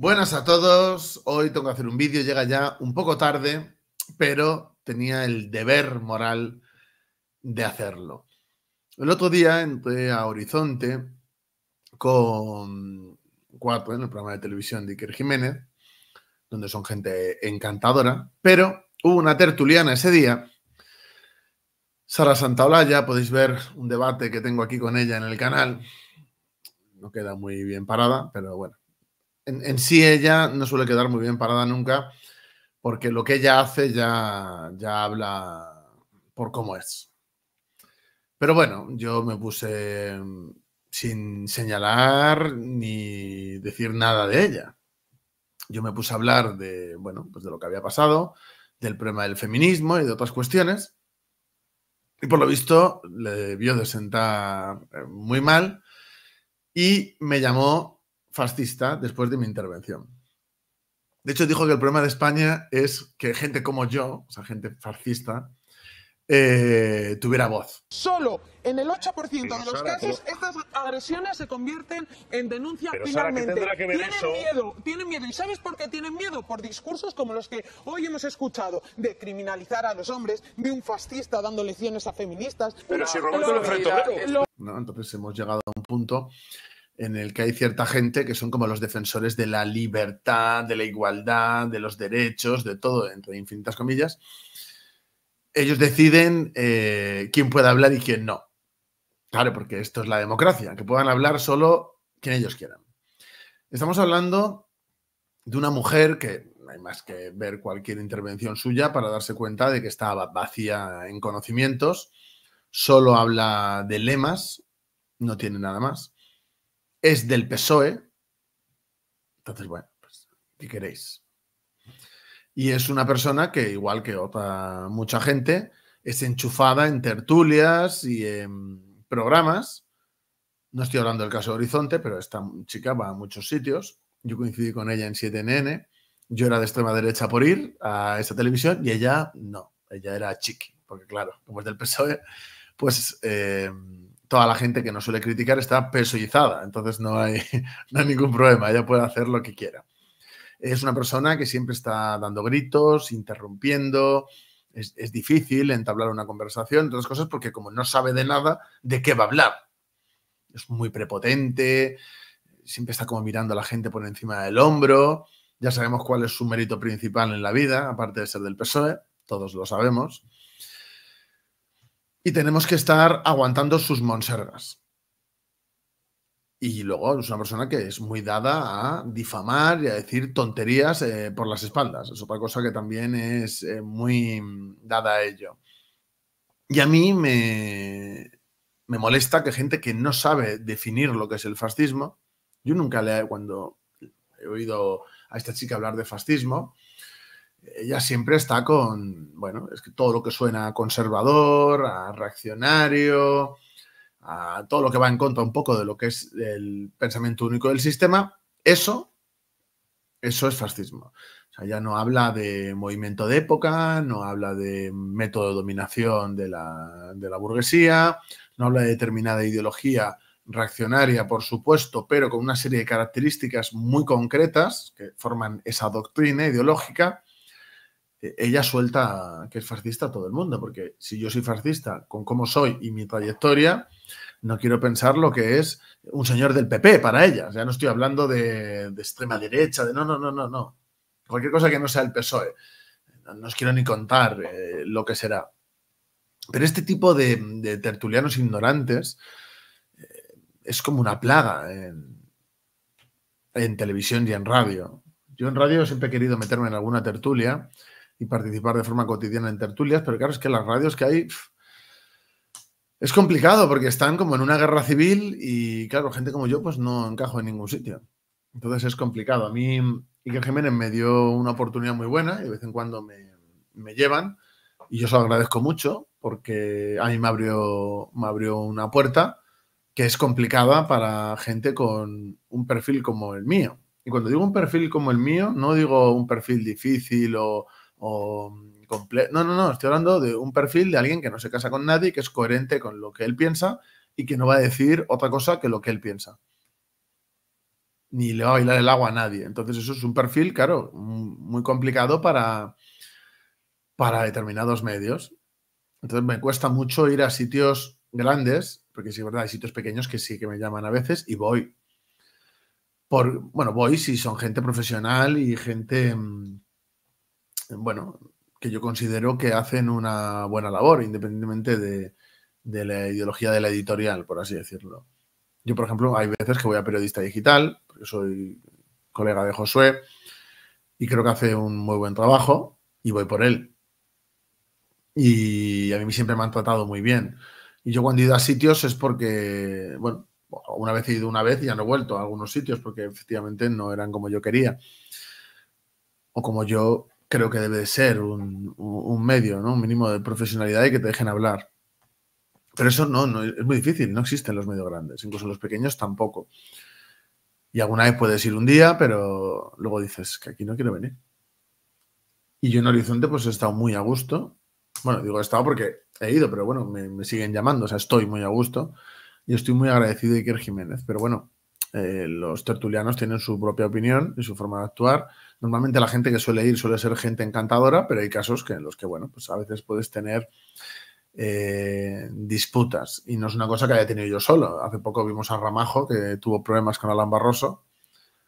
Buenas a todos. Hoy tengo que hacer un vídeo, llega ya un poco tarde, pero tenía el deber moral de hacerlo. El otro día entré a Horizonte con Cuatro en el programa de televisión de Iker Jiménez, donde son gente encantadora, pero hubo una tertuliana ese día. Sara Santaolalla, podéis ver un debate que tengo aquí con ella en el canal. No queda muy bien parada, pero bueno en, sí ella no suele quedar muy bien parada nunca, porque lo que ella hace ya, ya habla por cómo es. Pero bueno, yo me puse mm, sin señalar ni decir nada de ella. Yo me puse a hablar de, bueno, pues de lo que había pasado, del problema del feminismo y de otras cuestiones. Y por lo visto le vio de sentar eh, muy mal y me llamó fascista después de mi intervención. De hecho, dijo que el problema de España es que gente como yo, o sea, gente fascista, eh, tuviera voz. Solo en el 8% de los casos estas agresiones se convierten en denuncia pero finalmente. tienen miedo, tienen miedo. ¿Y sabes por qué tienen miedo? Por discursos como los que hoy hemos escuchado de criminalizar a los hombres, de un fascista dando lecciones a feministas. Pero, si Roberto lo enfrentó. No, entonces hemos llegado a un punto en el que hay cierta gente que son como los defensores de la libertad, de la igualdad, de los derechos, de todo, entre infinitas comillas. Ellos deciden eh, quién puede hablar y quién no. Claro, porque esto es la democracia, que puedan hablar solo quien ellos quieran. Estamos hablando de una mujer que no hay más que ver cualquier intervención suya para darse cuenta de que está vacía en conocimientos, solo habla de lemas, no tiene nada más es del PSOE. Entonces, bueno, pues, ¿qué queréis? Y es una persona que, igual que otra mucha gente, es enchufada en tertulias y en programas. No estoy hablando del caso de Horizonte, pero esta chica va a muchos sitios. Yo coincidí con ella en 7NN. Yo era de extrema derecha por ir a esa televisión y ella no. Ella era chiqui, porque claro, como es del PSOE, pues eh, toda la gente que nos suele criticar está personalizada, entonces no hay, no hay ningún problema, ella puede hacer lo que quiera. Es una persona que siempre está dando gritos, interrumpiendo, es, es, difícil entablar una conversación, otras cosas, porque como no sabe de nada, ¿de qué va a hablar? Es muy prepotente, siempre está como mirando a la gente por encima del hombro, ya sabemos cuál es su mérito principal en la vida, aparte de ser del PSOE, todos lo sabemos y tenemos que estar aguantando sus monsergas. Y luego es una persona que es muy dada a difamar y a decir tonterías eh, por las espaldas. Es otra cosa que también es eh, muy dada a ello. Y a mí me, me molesta que gente que no sabe definir lo que es el fascismo, yo nunca le, cuando he oído a esta chica hablar de fascismo, ella siempre está con, bueno, es que todo lo que suena a conservador, a reaccionario, a todo lo que va en contra un poco de lo que es el pensamiento único del sistema, eso, eso es fascismo. O sea, ya no habla de movimiento de época, no habla de método de dominación de la, de la burguesía, no habla de determinada ideología reaccionaria, por supuesto, pero con una serie de características muy concretas que forman esa doctrina ideológica, e, ella suelta que es fascista a todo el mundo, porque si yo soy fascista con cómo soy y mi trayectoria, no quiero pensar lo que es un señor del PP para ella. Ya no estoy hablando de, extrema derecha, de no, no, no, no, no. Cualquier cosa que no sea el PSOE. No, os quiero ni contar eh, lo que será. Pero este tipo de, tertulianos ignorantes eh, es como una plaga en, en televisión y en radio. Yo en radio siempre he querido meterme en alguna tertulia y participar de forma cotidiana en tertulias, pero claro, es que las radios que hay es complicado porque están como en una guerra civil y claro, gente como yo pues no encajo en ningún sitio. Entonces es complicado. A mí Iker Jiménez me dio una oportunidad muy buena y de vez en cuando me, llevan y yo se lo agradezco mucho porque a mí me abrió, me abrió una puerta que es complicada para gente con un perfil como el mío. Y cuando digo un perfil como el mío, no digo un perfil difícil o o mm, no, no, no, estoy hablando de un perfil de alguien que no se casa con nadie, que es coherente con lo que él piensa y que no va a decir otra cosa que lo que él piensa. Ni le va a bailar el agua a nadie. Entonces eso es un perfil, claro, muy complicado para, para determinados medios. Entonces me cuesta mucho ir a sitios grandes, porque sí, verdad, hay sitios pequeños que sí que me llaman a veces y voy. Por, bueno, voy si son gente profesional y gente... Mm, bueno, que yo considero que hacen una buena labor, independientemente de, la ideología de la editorial, por así decirlo. Yo, por ejemplo, hay veces que voy a periodista digital, porque soy colega de Josué, y creo que hace un muy buen trabajo, y voy por él. Y a mí siempre me han tratado muy bien. Y yo cuando he ido a sitios es porque, bueno, una vez he ido una vez y ya no he vuelto a algunos sitios porque efectivamente no eran como yo quería o como yo creo que debe ser un, medio, ¿no? Un mínimo de profesionalidad y que te dejen hablar. Pero eso no, es muy difícil, no existen los medios grandes, incluso los pequeños tampoco. Y alguna vez puedes ir un día, pero luego dices que aquí no quiero venir. Y yo en Horizonte pues he estado muy a gusto. Bueno, digo he estado porque he ido, pero bueno, me, siguen llamando, o sea, estoy muy a gusto. Y estoy muy agradecido de Iker Jiménez. Pero bueno, eh, los tertulianos tienen su propia opinión y su forma de actuar. Normalmente la gente que suele ir suele ser gente encantadora, pero hay casos que en los que, bueno, pues a veces puedes tener eh, disputas. Y no es una cosa que haya tenido yo solo. Hace poco vimos a Ramajo que tuvo problemas con Alan Barroso.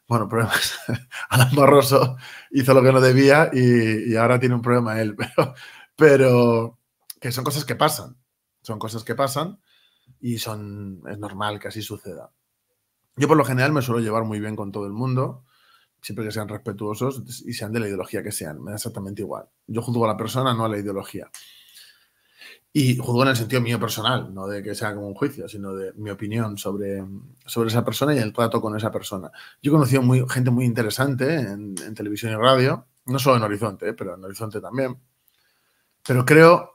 Bueno, problemas. Alan Barroso hizo lo que no debía y, y ahora tiene un problema él. Pero, pero que son cosas que pasan. Son cosas que pasan y son, es normal que así suceda. Yo por lo general me suelo llevar muy bien con todo el mundo siempre que sean respetuosos y sean de la ideología que sean, me da exactamente igual. Yo juzgo a la persona, no a la ideología. Y juzgo en el sentido mío personal, no de que sea como un juicio, sino de mi opinión sobre, sobre esa persona y el trato con esa persona. Yo he conocido muy, gente muy interesante en, televisión y radio, no solo en Horizonte, eh, pero en Horizonte también. Pero creo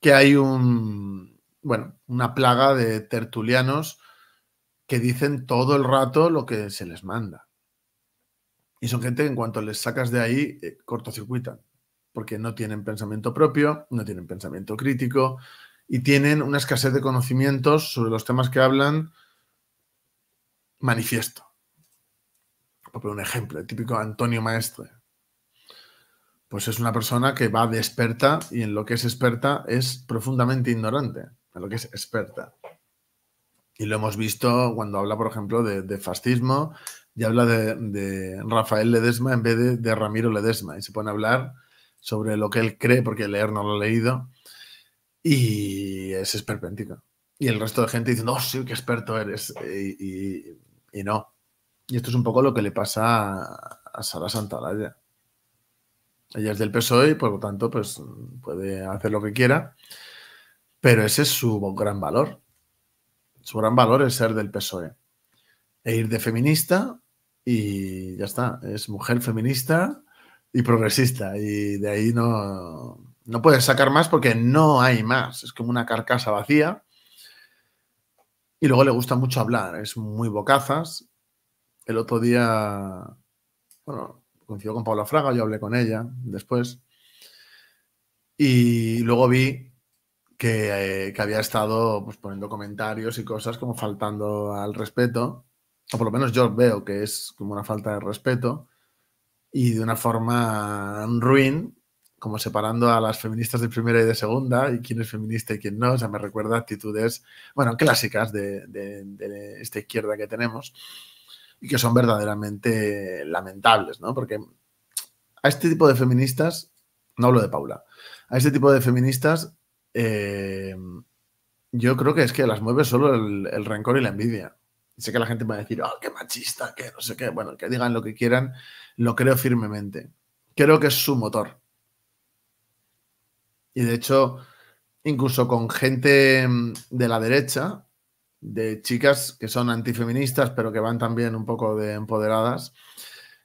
que hay un, bueno, una plaga de tertulianos que dicen todo el rato lo que se les manda y son gente que en cuanto les sacas de ahí, eh, cortocircuitan, porque no tienen pensamiento propio, no tienen pensamiento crítico y tienen una escasez de conocimientos sobre los temas que hablan manifiesto. Por un ejemplo, el típico Antonio Maestre. Pues es una persona que va de experta y en lo que es experta es profundamente ignorante, en lo que es experta. Y lo hemos visto cuando habla, por ejemplo, de fascismo y habla de, Rafael Ledesma en vez de, Ramiro Ledesma y se pone a hablar sobre lo que él cree, porque leer no lo ha leído, y es esperpéntico. Y el resto de gente dice, no, sí, qué experto eres, y, no. Y esto es un poco lo que le pasa a, Sara Santalaya. Ella es del PSOE y por lo tanto pues, puede hacer lo que quiera, pero ese es su gran valor. Su gran valor es ser del PSOE e ir de feminista y ya está. Es mujer feminista y progresista. Y de ahí no, no puedes sacar más porque no hay más. Es como una carcasa vacía. Y luego le gusta mucho hablar, es muy bocazas. El otro día, bueno, coincidió con Paula Fraga, yo hablé con ella después. Y luego vi que, eh, que había estado pues, poniendo comentarios y cosas como faltando al respeto o por lo menos yo veo que es como una falta de respeto y de una forma ruin, como separando a las feministas de primera y de segunda, y quién es feminista y quién no. O sea, me recuerda actitudes, bueno, clásicas de, esta izquierda que tenemos y que son verdaderamente lamentables, ¿no? Porque a este tipo de feministas, no hablo de Paula, a este tipo de feministas, eh, yo creo que es que las mueve solo el rencor y la envidia sé que la gente va a decir, oh, qué machista, que no sé qué, bueno, que digan lo que quieran, lo creo firmemente. Creo que es su motor. Y de hecho, incluso con gente mm, de la derecha, de chicas que son antifeministas, pero que van también un poco de empoderadas,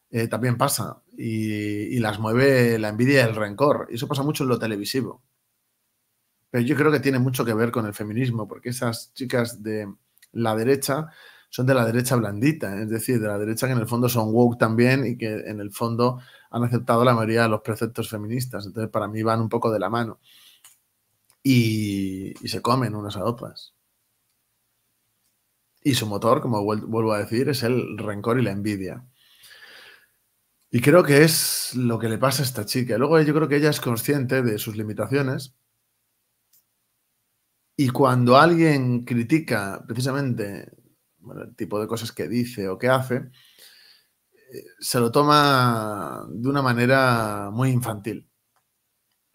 eh, también pasa. Y, y, las mueve la envidia y el rencor. Y eso pasa mucho en lo televisivo. Pero yo creo que tiene mucho que ver con el feminismo, porque esas chicas de la derecha son de la derecha blandita, es decir, de la derecha que en el fondo son woke también y que en el fondo han aceptado la mayoría de los preceptos feministas. Entonces, para mí van un poco de la mano. Y, se comen unas a otras. Y su motor, como vuelvo a decir, es el rencor y la envidia. Y creo que es lo que le pasa a esta chica. Luego yo creo que ella es consciente de sus limitaciones. Y cuando alguien critica precisamente el tipo de cosas que dice o que hace, eh, se lo toma de una manera muy infantil.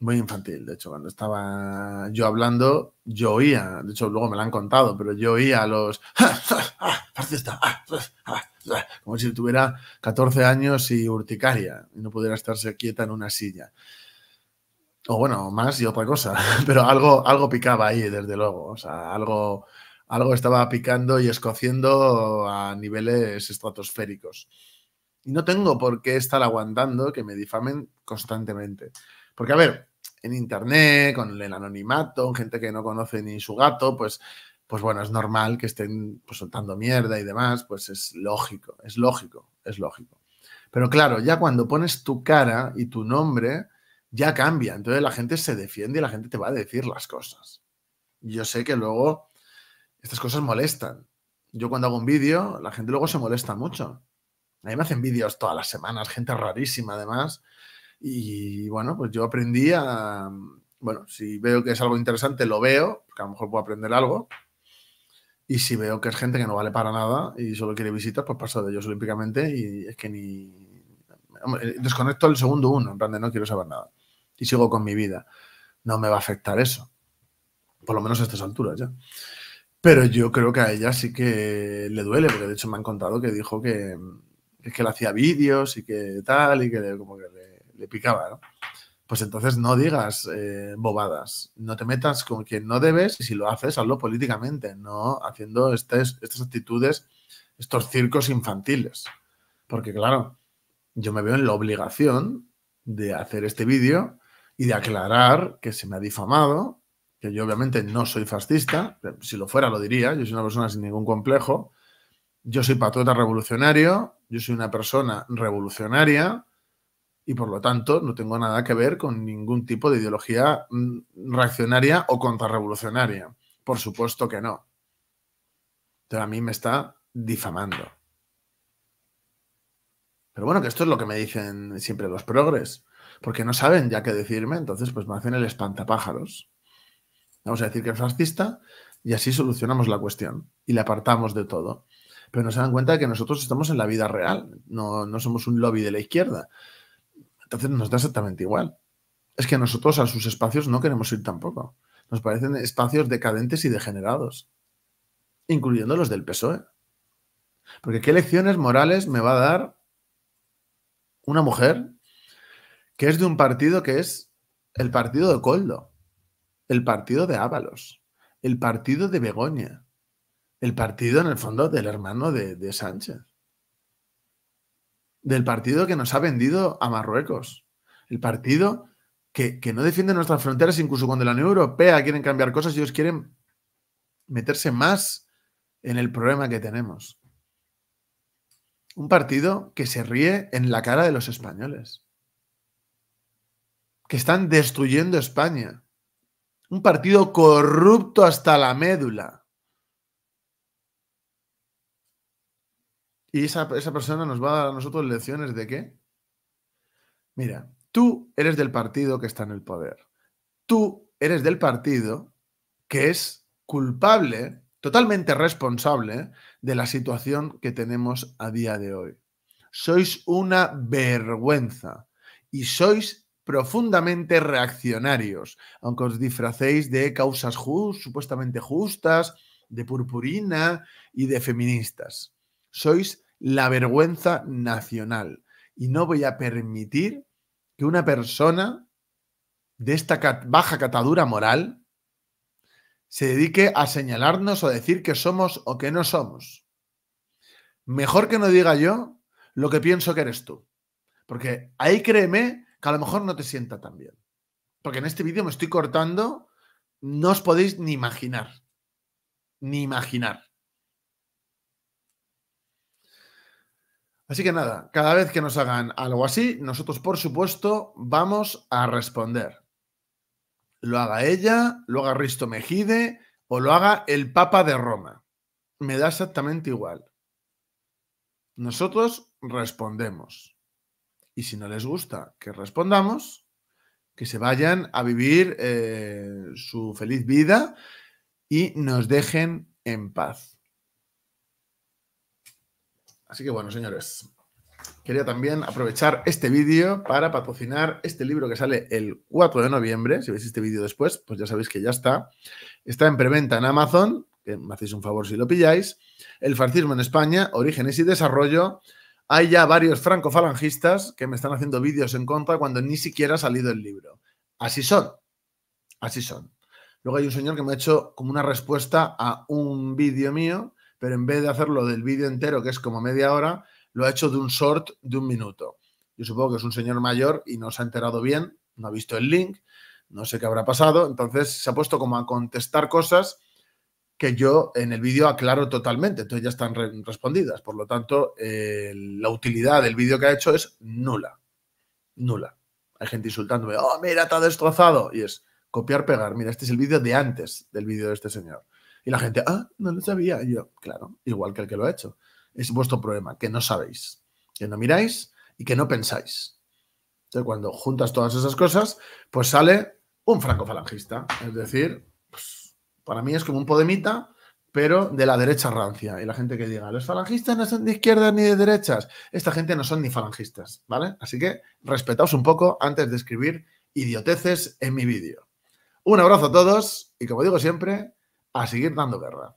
Muy infantil, de hecho, cuando estaba yo hablando, yo oía, de hecho luego me lo han contado, pero yo oía a los... Como si tuviera 14 años y urticaria y no pudiera estarse quieta en una silla. O bueno, más y otra cosa, pero algo, algo picaba ahí, desde luego. O sea, algo, algo estaba picando y escociendo a niveles estratosféricos. Y no tengo por qué estar aguantando que me difamen constantemente. Porque, a ver, en internet, con el anonimato, gente que no conoce ni su gato, pues, pues bueno, es normal que estén pues, soltando mierda y demás, pues es lógico, es lógico, es lógico. Pero claro, ya cuando pones tu cara y tu nombre, ya cambia. Entonces la gente se defiende y la gente te va a decir las cosas. Yo sé que luego estas cosas molestan. Yo cuando hago un vídeo, la gente luego se molesta mucho. A mí me hacen vídeos todas las semanas, gente rarísima además. Y bueno, pues yo aprendí a... Bueno, si veo que es algo interesante, lo veo, porque a lo mejor puedo aprender algo. Y si veo que es gente que no vale para nada y solo quiere visitas, pues paso de ellos olímpicamente y es que ni... Eh, desconecto el segundo uno, en plan de no quiero saber nada. Y sigo con mi vida. No me va a afectar eso. Por lo menos a estas alturas ya. Pero yo creo que a ella sí que le duele, porque de hecho me han contado que dijo que, que le hacía vídeos y que tal, y que como que le, picaba, Pues entonces no digas eh, bobadas, no te metas con quien no debes y si lo haces, hazlo políticamente, no haciendo estas actitudes, estos circos infantiles. Porque claro, yo me veo en la obligación de hacer este vídeo y de aclarar que se me ha difamado que yo obviamente no soy fascista, si lo fuera lo diría, yo soy una persona sin ningún complejo, yo soy patriota revolucionario, yo soy una persona revolucionaria y por lo tanto no tengo nada que ver con ningún tipo de ideología mm, reaccionaria o contrarrevolucionaria. Por supuesto que no. Pero a mí me está difamando. Pero bueno, que esto es lo que me dicen siempre los progres, porque no saben ya qué decirme, entonces pues me hacen el espantapájaros. Vamos a decir que es fascista y así solucionamos la cuestión y le apartamos de todo. Pero nos dan cuenta de que nosotros estamos en la vida real, no, no somos un lobby de la izquierda. Entonces nos da exactamente igual. Es que nosotros a sus espacios no queremos ir tampoco. Nos parecen espacios decadentes y degenerados, incluyendo los del PSOE. Porque ¿qué lecciones morales me va a dar una mujer que es de un partido que es el partido de Coldo? el partido de Ábalos, el partido de Begoña, el partido en el fondo del hermano de, Sánchez, del partido que nos ha vendido a Marruecos, el partido que, no defiende nuestras fronteras, incluso cuando la Unión Europea quiere cambiar cosas, y ellos quieren meterse más en el problema que tenemos. Un partido que se ríe en la cara de los españoles, que están destruyendo España, un partido corrupto hasta la médula. Y esa, persona nos va a dar a nosotros lecciones de qué? Mira, tú eres del partido que está en el poder. Tú eres del partido que es culpable, totalmente responsable de la situación que tenemos a día de hoy. Sois una vergüenza y sois profundamente reaccionarios, aunque os disfracéis de causas supuestamente justas, de purpurina y de feministas. Sois la vergüenza nacional y no voy a permitir que una persona de esta baja catadura moral se dedique a señalarnos o decir que somos o que no somos. Mejor que no diga yo lo que pienso que eres tú. Porque ahí créeme que a lo mejor no te sienta tan bien. Porque en este vídeo me estoy cortando, no os podéis ni imaginar. Ni imaginar. Así que nada, cada vez que nos hagan algo así, nosotros por supuesto vamos a responder. Lo haga ella, lo haga Risto Mejide o lo haga el Papa de Roma. Me da exactamente igual. Nosotros respondemos. Y si no les gusta que respondamos, que se vayan a vivir eh, su feliz vida y nos dejen en paz. Así que bueno, señores, quería también aprovechar este vídeo para patrocinar este libro que sale el 4 de noviembre. Si veis este vídeo después, pues ya sabéis que ya está. Está en preventa en Amazon, que me hacéis un favor si lo pilláis. El fascismo en España, orígenes y desarrollo hay ya varios francofalangistas que me están haciendo vídeos en contra cuando ni siquiera ha salido el libro. Así son. Así son. Luego hay un señor que me ha hecho como una respuesta a un vídeo mío, pero en vez de hacerlo del vídeo entero, que es como media hora, lo ha hecho de un short de un minuto. Yo supongo que es un señor mayor y no se ha enterado bien, no ha visto el link, no sé qué habrá pasado. Entonces se ha puesto como a contestar cosas que yo en el vídeo aclaro totalmente, entonces ya están respondidas. Por lo tanto, la utilidad del vídeo que ha hecho es nula, nula. Hay gente insultándome, oh, mira, está destrozado. Y es copiar, pegar. Mira, este es el vídeo de antes del vídeo de este señor. Y la gente, ah, no lo sabía. Y yo, claro, igual que el que lo ha hecho. Es vuestro problema, que no sabéis, que no miráis y que no pensáis. Entonces, cuando juntas todas esas cosas, pues sale un francofalangista. Es decir, pues, para mí es como un podemita, pero de la derecha rancia. Y la gente que diga, los falangistas no son de izquierdas ni de derechas. Esta gente no son ni falangistas, ¿vale? Así que respetaos un poco antes de escribir idioteces en mi vídeo. Un abrazo a todos y como digo siempre, a seguir dando guerra.